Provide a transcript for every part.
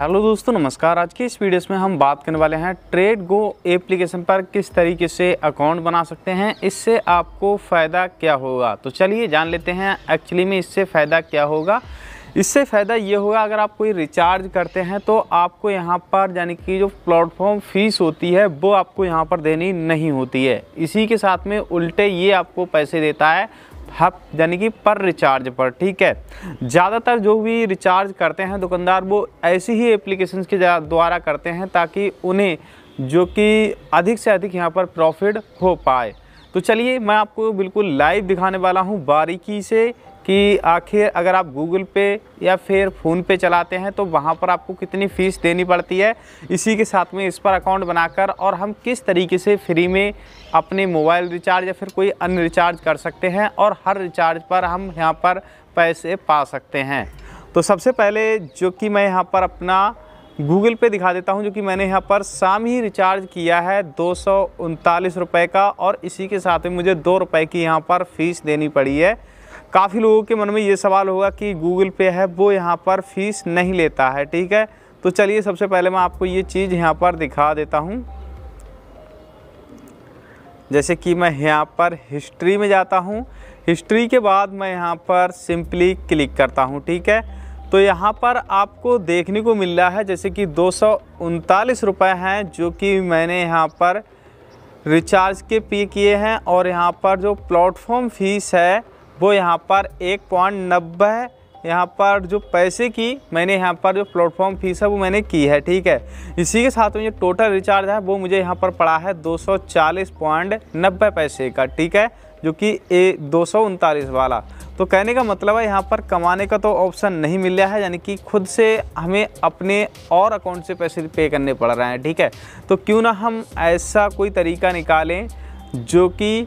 hello दोस्तों नमस्कार आज के इस वीडियो में हम बात करने वाले हैं ट्रेड गो एप्लीकेशन पर किस तरीके से अकाउंट बना सकते हैं इससे आपको फ़ायदा क्या होगा तो चलिए जान लेते हैं एक्चुअली में इससे फ़ायदा क्या होगा इससे फ़ायदा ये होगा अगर आप कोई रिचार्ज करते हैं तो आपको यहाँ पर यानी कि जो प्लेटफॉर्म फ़ीस होती है वो आपको यहाँ पर देनी नहीं होती है इसी के साथ में उल्टे ये आपको पैसे देता है हफ यानी कि पर रिचार्ज पर ठीक है ज़्यादातर जो भी रिचार्ज करते हैं दुकानदार वो ऐसी ही एप्लीकेशन के द्वारा करते हैं ताकि उन्हें जो कि अधिक से अधिक यहाँ पर प्रॉफिट हो पाए तो चलिए मैं आपको बिल्कुल लाइव दिखाने वाला हूँ बारीकी से कि आखिर अगर आप गूगल पे या फिर फ़ोन पे चलाते हैं तो वहाँ पर आपको कितनी फ़ीस देनी पड़ती है इसी के साथ में इस पर अकाउंट बनाकर और हम किस तरीके से फ्री में अपने मोबाइल रिचार्ज या फिर कोई अन्य रिचार्ज कर सकते हैं और हर रिचार्ज पर हम यहाँ पर पैसे पा सकते हैं तो सबसे पहले जो कि मैं यहाँ पर अपना गूगल पे दिखा देता हूं जो कि मैंने यहाँ पर शाम ही रिचार्ज किया है दो सौ का और इसी के साथ में मुझे दो रुपये की यहाँ पर फ़ीस देनी पड़ी है काफ़ी लोगों के मन में ये सवाल होगा कि गूगल पे है वो यहाँ पर फीस नहीं लेता है ठीक है तो चलिए सबसे पहले मैं आपको ये चीज़ यहाँ पर दिखा देता हूँ जैसे कि मैं यहाँ पर हिस्ट्री में जाता हूँ हिस्ट्री के बाद मैं यहाँ पर सिंपली क्लिक करता हूँ ठीक है तो यहाँ पर आपको देखने को मिल रहा है जैसे कि दो सौ हैं जो कि मैंने यहाँ पर रिचार्ज के पे किए हैं और यहाँ पर जो प्लेटफॉर्म फीस है वो यहाँ पर एक पॉइंट नब्बे यहाँ पर जो पैसे की मैंने यहाँ पर जो प्लेटफॉर्म फीस है वो मैंने की है ठीक है इसी के साथ में जो टोटल रिचार्ज है वो मुझे यहाँ पर पड़ा है दो सौ चालीस पॉइंट नब्बे पैसे का ठीक है जो कि ए दो सौ उनतालीस वाला तो कहने का मतलब है यहाँ पर कमाने का तो ऑप्शन नहीं मिल रहा है यानी कि खुद से हमें अपने और अकाउंट से पैसे पे करने पड़ रहे हैं ठीक है तो क्यों ना हम ऐसा कोई तरीका निकालें जो कि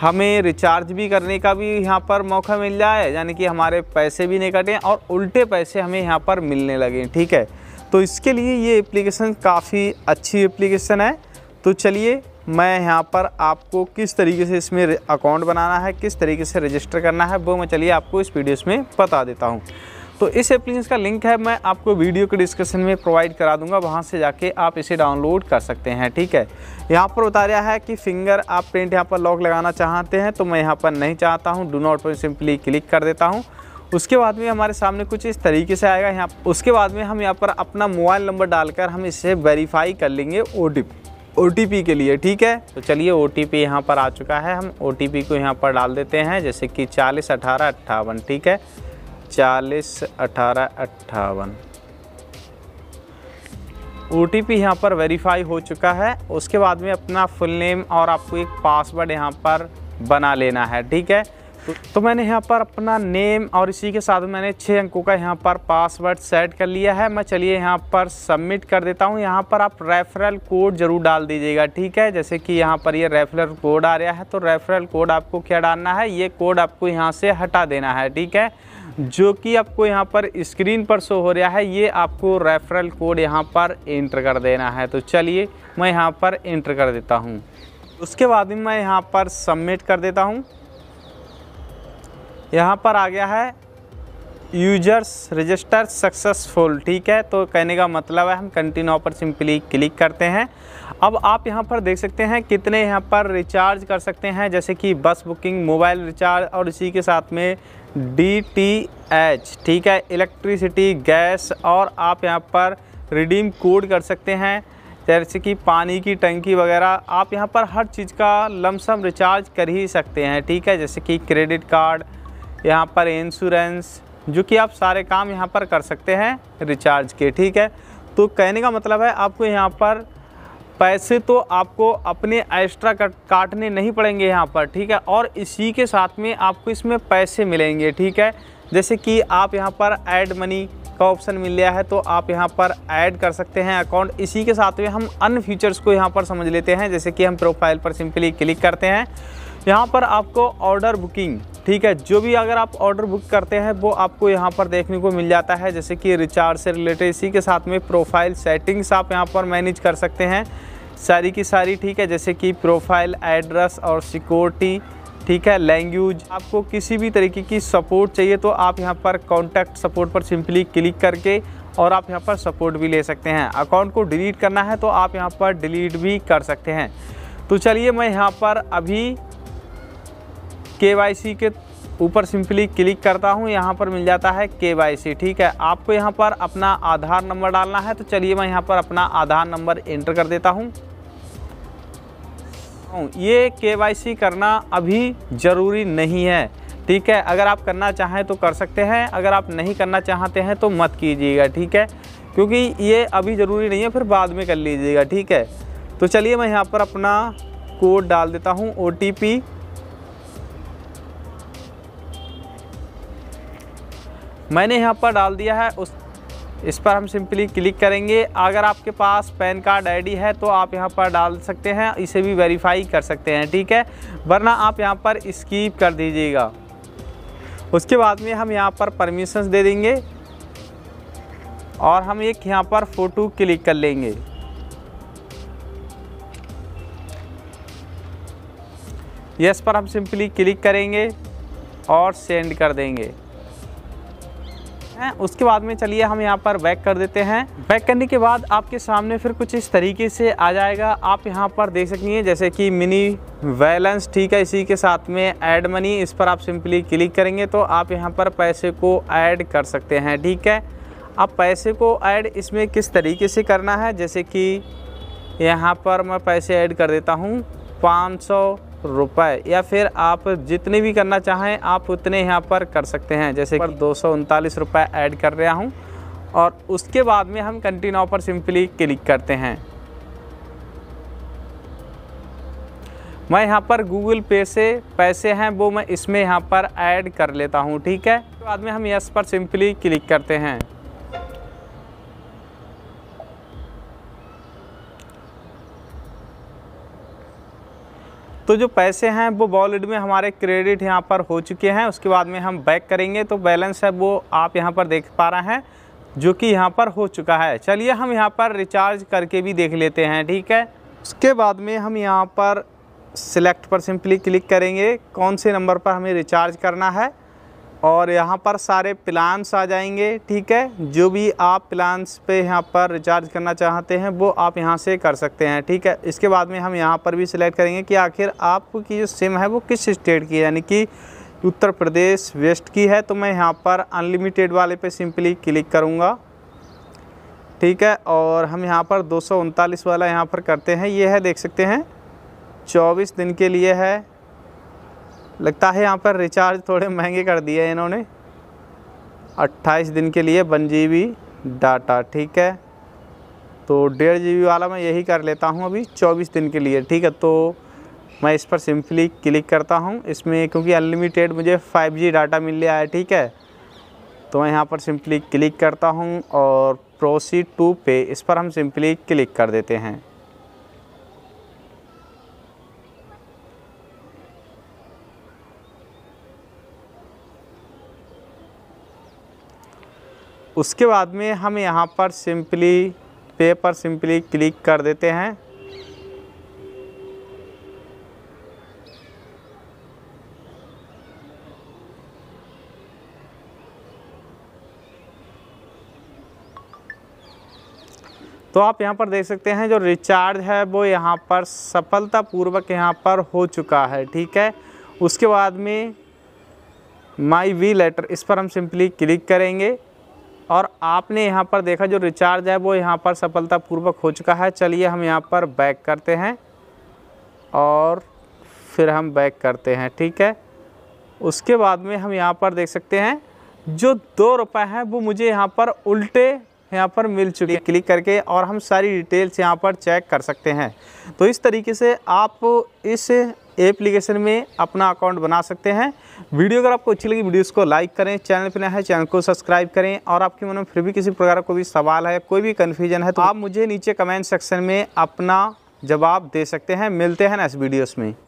हमें रिचार्ज भी करने का भी यहाँ पर मौका मिल जाए यानी कि हमारे पैसे भी नहीं कटें और उल्टे पैसे हमें यहाँ पर मिलने लगें ठीक है तो इसके लिए ये एप्लीकेशन काफ़ी अच्छी एप्लीकेशन है तो चलिए मैं यहाँ पर आपको किस तरीके से इसमें अकाउंट बनाना है किस तरीके से रजिस्टर करना है वो मैं चलिए आपको इस वीडियो में बता देता हूँ तो इस एप्लीकेशन का लिंक है मैं आपको वीडियो के डिस्क्रिप्शन में प्रोवाइड करा दूंगा वहाँ से जाके आप इसे डाउनलोड कर सकते हैं ठीक है यहाँ पर उतारा है कि फिंगर आप प्रिंट यहाँ पर लॉक लगाना चाहते हैं तो मैं यहाँ पर नहीं चाहता हूँ डू नॉट पर सिंपली क्लिक कर देता हूँ उसके बाद में हमारे सामने कुछ इस तरीके से आएगा यहाँ उसके बाद में हम यहाँ पर अपना मोबाइल नंबर डालकर हम इसे वेरीफाई कर लेंगे ओ ओ के लिए ठीक है तो चलिए ओ टी पी यहाँ पर आ चुका है हम ओ को यहाँ पर डाल देते हैं जैसे कि चालीस अठारह अट्ठावन ठीक है चालीस अठारह अट्ठावन ओ टी पी यहाँ पर वेरीफाई हो चुका है उसके बाद में अपना फुल नेम और आपको एक पासवर्ड यहाँ पर बना लेना है ठीक है तो मैंने यहाँ पर अपना नेम और इसी के साथ मैंने छः अंकों का यहाँ पर पासवर्ड सेट कर लिया है मैं चलिए यहाँ पर सबमिट कर देता हूँ यहाँ पर आप रेफरल कोड ज़रूर डाल दीजिएगा ठीक है जैसे कि यहाँ पर ये यह रेफरल कोड आ रहा है तो रेफरल कोड आपको क्या डालना है ये कोड आपको यहाँ से हटा देना है ठीक है जो कि आपको यहाँ पर स्क्रीन पर शो हो रहा है ये आपको रेफरल कोड यहाँ पर इंटर कर देना है तो चलिए मैं यहाँ पर इंटर कर देता हूँ उसके बाद में मैं यहाँ पर सबमिट कर देता हूँ यहाँ पर आ गया है यूजर्स रजिस्टर सक्सेसफुल ठीक है तो कहने का मतलब है हम कंटिन्यू पर सिंपली क्लिक करते हैं अब आप यहाँ पर देख सकते हैं कितने यहाँ पर रिचार्ज कर सकते हैं जैसे कि बस बुकिंग मोबाइल रिचार्ज और इसी के साथ में डी टी एच ठीक है इलेक्ट्रिसिटी गैस और आप यहाँ पर रिडीम कोड कर सकते हैं जैसे कि पानी की टंकी वगैरह आप यहाँ पर हर चीज़ का लमसम रिचार्ज कर ही सकते हैं ठीक है जैसे कि क्रेडिट कार्ड यहाँ पर इंश्योरेंस जो कि आप सारे काम यहाँ पर कर सकते हैं रिचार्ज के ठीक है तो कहने का मतलब है आपको यहाँ पर पैसे तो आपको अपने एक्स्ट्रा कट काटने नहीं पड़ेंगे यहाँ पर ठीक है और इसी के साथ में आपको इसमें पैसे मिलेंगे ठीक है जैसे कि आप यहाँ पर ऐड मनी का ऑप्शन मिल गया है तो आप यहाँ पर ऐड कर सकते हैं अकाउंट इसी के साथ में हम अन्य फीचर्स को यहाँ पर समझ लेते हैं जैसे कि हम प्रोफाइल पर सिंपली क्लिक करते हैं यहाँ पर आपको ऑर्डर बुकिंग ठीक है जो भी अगर आप ऑर्डर बुक करते हैं वो आपको यहाँ पर देखने को मिल जाता है जैसे कि रिचार्ज से रिलेटेड इसी के साथ में प्रोफाइल सेटिंग्स आप यहाँ पर मैनेज कर सकते हैं सारी की सारी ठीक है जैसे कि प्रोफाइल एड्रेस और सिक्योरिटी ठीक है लैंग्वेज आपको किसी भी तरीके की सपोर्ट चाहिए तो आप यहाँ पर कॉन्टैक्ट सपोर्ट पर सिंपली क्लिक करके और आप यहाँ पर सपोर्ट भी ले सकते हैं अकाउंट को डिलीट करना है तो आप यहाँ पर डिलीट भी कर सकते हैं तो चलिए मैं यहाँ पर अभी के के ऊपर सिंपली क्लिक करता हूँ यहाँ पर मिल जाता है के ठीक है आपको यहाँ पर अपना आधार नंबर डालना है तो चलिए मैं यहाँ पर अपना आधार नंबर एंटर कर देता हूँ ये के करना अभी ज़रूरी नहीं है ठीक है अगर आप करना चाहें तो कर सकते हैं अगर आप नहीं करना चाहते हैं तो मत कीजिएगा ठीक है क्योंकि ये अभी ज़रूरी नहीं है फिर बाद में कर लीजिएगा ठीक है तो चलिए मैं यहाँ पर अपना कोड डाल देता हूँ ओ टी पी मैंने यहाँ पर डाल दिया है उस इस पर हम सिंपली क्लिक करेंगे अगर आपके पास पैन कार्ड आईडी है तो आप यहाँ पर डाल सकते हैं इसे भी वेरीफाई कर सकते हैं ठीक है वरना आप यहाँ पर स्कीप कर दीजिएगा उसके बाद में हम यहाँ पर परमिशंस दे देंगे और हम एक यहाँ पर फ़ोटो क्लिक कर लेंगे यस पर हम सिंपली क्लिक करेंगे और सेंड कर देंगे हैं उसके बाद में चलिए हम यहाँ पर बैक कर देते हैं बैक करने के बाद आपके सामने फिर कुछ इस तरीके से आ जाएगा आप यहाँ पर देख सकेंगे जैसे कि मिनी बैलेंस ठीक है इसी के साथ में ऐड मनी इस पर आप सिंपली क्लिक करेंगे तो आप यहाँ पर पैसे को ऐड कर सकते हैं ठीक है आप पैसे को ऐड इसमें किस तरीके से करना है जैसे कि यहाँ पर मैं पैसे ऐड कर देता हूँ पाँच रुपए या फिर आप जितने भी करना चाहें आप उतने यहाँ पर कर सकते हैं जैसे कि दो सौ उनतालीस रुपये ऐड कर रहा हूँ और उसके बाद में हम कंटिन्यू पर सिंपली क्लिक करते हैं मैं यहाँ पर गूगल पे से पैसे हैं वो मैं इसमें यहाँ पर ऐड कर लेता हूँ ठीक है बाद में हम यस पर सिंपली क्लिक करते हैं तो जो पैसे हैं वो वॉलेट में हमारे क्रेडिट यहाँ पर हो चुके हैं उसके बाद में हम बैक करेंगे तो बैलेंस है वो आप यहाँ पर देख पा रहे हैं जो कि यहाँ पर हो चुका है चलिए हम यहाँ पर रिचार्ज करके भी देख लेते हैं ठीक है उसके बाद में हम यहाँ पर सिलेक्ट पर सिंपली क्लिक करेंगे कौन से नंबर पर हमें रिचार्ज करना है और यहाँ पर सारे प्लान्स आ जाएंगे ठीक है जो भी आप प्लान्स पे यहाँ पर रिचार्ज करना चाहते हैं वो आप यहाँ से कर सकते हैं ठीक है इसके बाद में हम यहाँ पर भी सिलेक्ट करेंगे कि आखिर आपकी जो सिम है वो किस स्टेट की है यानी कि उत्तर प्रदेश वेस्ट की है तो मैं यहाँ पर अनलिमिटेड वाले पे सिंपली क्लिक करूँगा ठीक है और हम यहाँ पर दो वाला यहाँ पर करते हैं ये है देख सकते हैं चौबीस दिन के लिए है लगता है यहाँ पर रिचार्ज थोड़े महंगे कर दिए इन्होंने 28 दिन के लिए वन जी डाटा ठीक है तो डेढ़ जी वाला मैं यही कर लेता हूँ अभी 24 दिन के लिए ठीक है तो मैं इस पर सिंपली क्लिक करता हूँ इसमें क्योंकि अनलिमिटेड मुझे 5G डाटा मिल गया है ठीक है तो मैं यहाँ पर सिंपली क्लिक करता हूँ और प्रोसीड टू पे इस पर हम सिंपली क्लिक कर देते हैं उसके बाद में हम यहाँ पर सिंपली पे पर सिंपली क्लिक कर देते हैं तो आप यहाँ पर देख सकते हैं जो रिचार्ज है वो यहाँ पर सफलतापूर्वक यहाँ पर हो चुका है ठीक है उसके बाद में माई वी लेटर इस पर हम सिंपली क्लिक करेंगे और आपने यहाँ पर देखा जो रिचार्ज है वो यहाँ पर सफलतापूर्वक हो चुका है चलिए हम यहाँ पर बैक करते हैं और फिर हम बैक करते हैं ठीक है उसके बाद में हम यहाँ पर देख सकते हैं जो दो रुपए हैं वो मुझे यहाँ पर उल्टे यहाँ पर मिल चुकी है क्लिक करके और हम सारी डिटेल्स यहाँ पर चेक कर सकते हैं तो इस तरीके से आप इस एप्लीकेशन में अपना अकाउंट बना सकते हैं वीडियो अगर आपको अच्छी लगी वीडियो को लाइक करें चैनल पर नया है चैनल को सब्सक्राइब करें और आपके मन में फिर भी किसी प्रकार का भी सवाल है कोई भी कन्फ्यूजन है तो आप मुझे नीचे कमेंट सेक्शन में अपना जवाब दे सकते हैं मिलते हैं इस वीडियोस में